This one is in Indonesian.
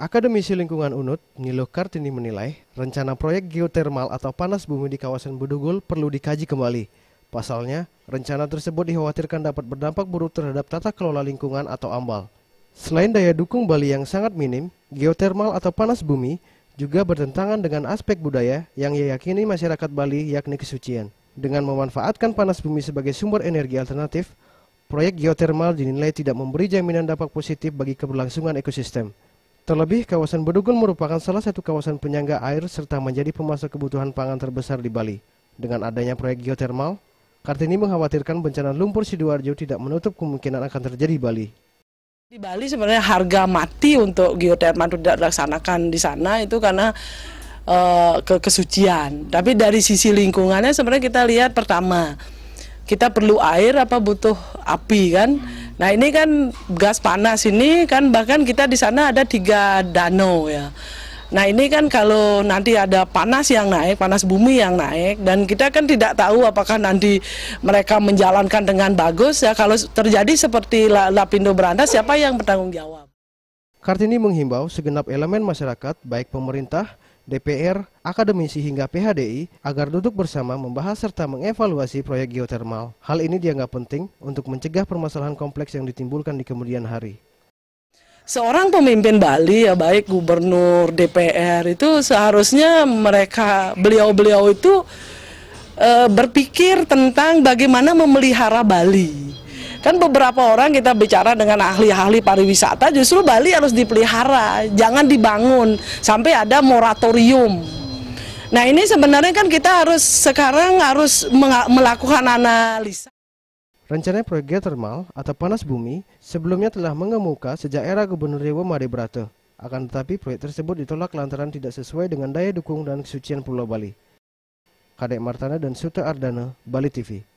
Akademisi Lingkungan UNUT, Nilo Kartini menilai rencana proyek geotermal atau panas bumi di kawasan Bedugul perlu dikaji kembali. Pasalnya, rencana tersebut dikhawatirkan dapat berdampak buruk terhadap tata kelola lingkungan atau AMBAL. Selain daya dukung Bali yang sangat minim, geotermal atau panas bumi juga bertentangan dengan aspek budaya yang yakini masyarakat Bali yakni kesucian. Dengan memanfaatkan panas bumi sebagai sumber energi alternatif, proyek geotermal dinilai tidak memberi jaminan dampak positif bagi keberlangsungan ekosistem. Terlebih, kawasan Bedugul merupakan salah satu kawasan penyangga air serta menjadi pemasok kebutuhan pangan terbesar di Bali. Dengan adanya proyek geotermal, Kartini mengkhawatirkan bencana lumpur Sidoarjo tidak menutup kemungkinan akan terjadi di Bali. Di Bali sebenarnya harga mati untuk geotermal tidak dilaksanakan di sana itu karena e, ke kesucian. Tapi dari sisi lingkungannya sebenarnya kita lihat pertama kita perlu air apa butuh api kan? Hmm Nah ini kan gas panas ini kan bahkan kita di sana ada tiga danau ya. Nah ini kan kalau nanti ada panas yang naik, panas bumi yang naik, dan kita kan tidak tahu apakah nanti mereka menjalankan dengan bagus ya. Kalau terjadi seperti Lapindo Beranda, siapa yang bertanggung jawab? Kartini menghimbau segenap elemen masyarakat, baik pemerintah, DPR, akademisi hingga PHDI agar duduk bersama membahas serta mengevaluasi proyek geotermal. Hal ini dianggap penting untuk mencegah permasalahan kompleks yang ditimbulkan di kemudian hari. Seorang pemimpin Bali ya baik gubernur, DPR itu seharusnya mereka beliau-beliau itu e, berpikir tentang bagaimana memelihara Bali Kan beberapa orang kita bicara dengan ahli-ahli pariwisata justru Bali harus dipelihara, jangan dibangun sampai ada moratorium. Nah ini sebenarnya kan kita harus sekarang harus melakukan analisa. Rencana proyek geothermal atau panas bumi sebelumnya telah mengemuka sejak era Gubernur Dewa Made Brata. Akan tetapi proyek tersebut ditolak lantaran tidak sesuai dengan daya dukung dan kesucian Pulau Bali. Kadek Martana dan Suta Ardana, Bali TV.